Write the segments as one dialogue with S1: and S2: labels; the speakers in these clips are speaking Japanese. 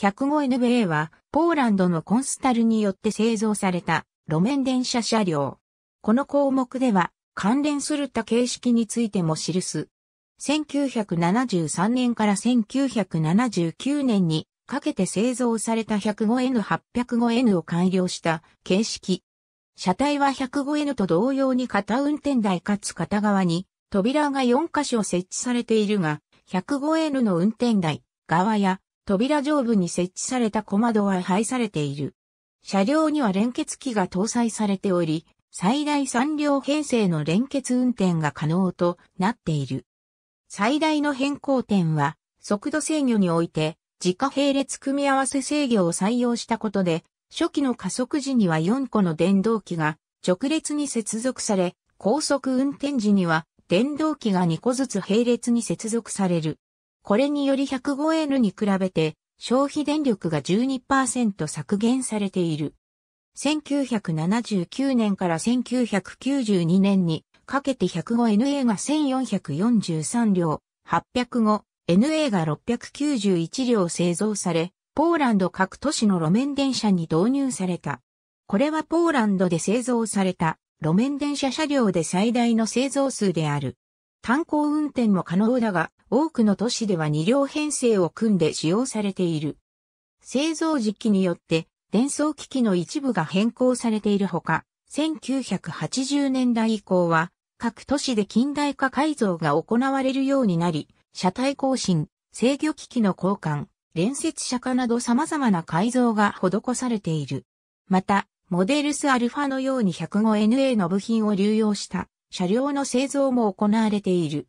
S1: 1 0 5 n b a は、ポーランドのコンスタルによって製造された路面電車車両。この項目では、関連する他形式についても記す。1973年から1979年にかけて製造された 105N805N を改良した形式。車体は 105N と同様に片運転台かつ片側に扉が4箇所設置されているが、105N の運転台、側や扉上部に設置された小窓は配されている。車両には連結機が搭載されており、最大3両編成の連結運転が可能となっている。最大の変更点は、速度制御において、自家並列組み合わせ制御を採用したことで、初期の加速時には4個の電動機が直列に接続され、高速運転時には電動機が2個ずつ並列に接続される。これにより 105N に比べて消費電力が12%削減されている。1979年から1992年にかけて 105NA が1443両、805NA が691両製造され、ポーランド各都市の路面電車に導入された。これはポーランドで製造された路面電車車両で最大の製造数である。炭鉱運転も可能だが、多くの都市では2両編成を組んで使用されている。製造時期によって電装機器の一部が変更されているほか、1980年代以降は各都市で近代化改造が行われるようになり、車体更新、制御機器の交換、連接車化など様々な改造が施されている。また、モデルスアルファのように 105NA の部品を流用した車両の製造も行われている。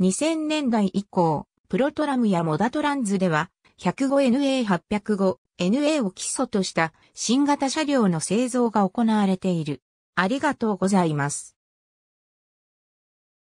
S1: 2000年代以降、プロトラムやモダトランズでは、105NA805、NA を基礎とした新型車両の製造が行われている。ありがとうございます。